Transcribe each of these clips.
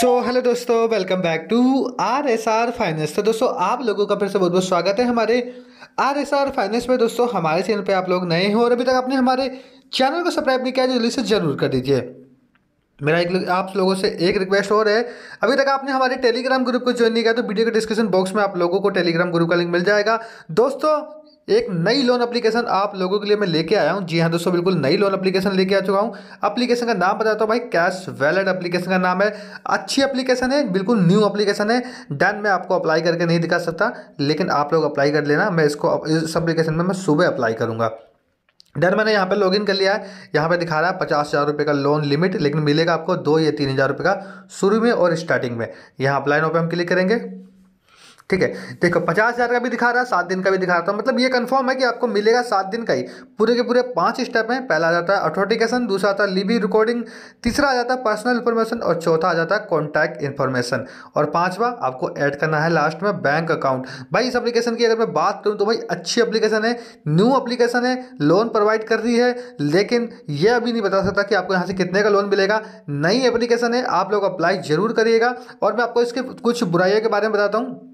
सो hello दोस्तों welcome back to R S R finance तो दोस्तों आप लोगों का फिर से बहुत बहुत स्वागत है हमारे आर एस आर फाइनेंस में दोस्तों हमारे चैनल पे आप लोग नए हो और अभी तक आपने हमारे चैनल को सब्सक्राइब नहीं किया तो जल्दी से जरूर कर दीजिए मेरा एक आप लोगों से एक रिक्वेस्ट और है अभी तक आपने हमारे टेलीग्राम ग्रुप को ज्वाइन नहीं किया तो वीडियो के डिस्क्रिप्शन बॉक्स में आप लोगों को टेलीग्राम ग्रुप का लिंक मिल जाएगा दोस्तों एक नई लोन एप्लीकेशन आप लोगों के लिए मैं लेके आया हूँ जी हाँ दोस्तों बिल्कुल नई लोन एप्लीकेशन लेके आ चुका हूँ एप्लीकेशन का नाम बताता हूँ भाई कैश वैलेट एप्लीकेशन का नाम है अच्छी एप्लीकेशन है बिल्कुल न्यू एप्लीकेशन है डन मैं आपको अप्लाई करके नहीं दिखा सकता लेकिन आप लोग अप्लाई कर लेना मैं इसको इस अप्लीकेशन में मैं सुबह अप्लाई करूँगा डर मैंने यहाँ पे लॉगिन कर लिया है यहाँ पे दिखा रहा है पचास हज़ार रुपये का लोन लिमिट लेकिन मिलेगा आपको दो या तीन हज़ार रुपये का शुरू में और स्टार्टिंग में यहाँ अप्लाई नो पे हम क्लिक करेंगे ठीक है देखो पचास हज़ार का भी दिखा रहा है सात दिन का भी दिखा रहा था तो मतलब ये कंफर्म है कि आपको मिलेगा सात दिन का ही पूरे के पूरे पांच स्टेप हैं पहला आ जाता है ऑथोटिकेशन दूसरा आता है लिबी रिकॉर्डिंग तीसरा आ जाता है पर्सनल इन्फॉर्मेशन और चौथा आ जाता है कॉन्टैक्ट इन्फॉर्मेशन और पाँचवा आपको ऐड करना है लास्ट में बैंक अकाउंट भाई इस अपलीकेशन की अगर मैं बात करूँ तो भाई अच्छी अप्लीकेशन है न्यू अप्लीकेशन है लोन प्रोवाइड कर रही है लेकिन यह अभी नहीं बता सकता कि आपको यहाँ से कितने का लोन मिलेगा नई एप्लीकेशन है आप लोग अप्लाई जरूर करिएगा और मैं आपको इसके कुछ बुराइयों के बारे में बताता हूँ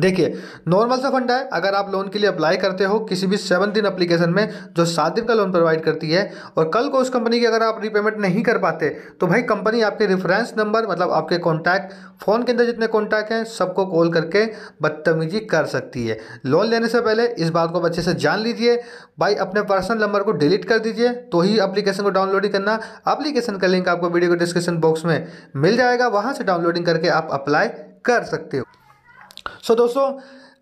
देखिए नॉर्मल सा फंड है अगर आप लोन के लिए अप्लाई करते हो किसी भी सेवन दिन एप्लीकेशन में जो सात दिन का लोन प्रोवाइड करती है और कल को उस कंपनी की अगर आप रीपेमेंट नहीं कर पाते तो भाई कंपनी आपके रेफरेंस नंबर मतलब आपके कॉन्टैक्ट फ़ोन के अंदर जितने कॉन्टैक्ट हैं सबको कॉल करके बदतमीजी कर सकती है लोन लेने से पहले इस बात को अच्छे से जान लीजिए भाई अपने पर्सनल नंबर को डिलीट कर दीजिए तो ही अप्लीकेशन को डाउनलोडिंग करना अप्लीकेशन का लिंक आपको वीडियो को डिस्क्रिप्शन बॉक्स में मिल जाएगा वहाँ से डाउनलोडिंग करके आप अप्लाई कर सकते हो सो दोस्तों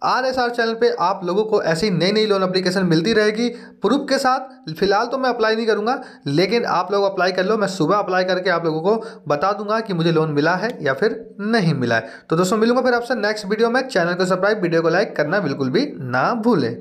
आर एस आर चैनल पे आप लोगों को ऐसी नई नई लोन अप्लीकेशन मिलती रहेगी प्रूफ के साथ फिलहाल तो मैं अप्लाई नहीं करूँगा लेकिन आप लोग अप्लाई कर लो मैं सुबह अप्लाई करके आप लोगों को बता दूंगा कि मुझे लोन मिला है या फिर नहीं मिला है तो दोस्तों मिलूंगा फिर आपसे नेक्स्ट वीडियो में चैनल को सब्सक्राइब वीडियो को लाइक करना बिल्कुल भी ना भूलें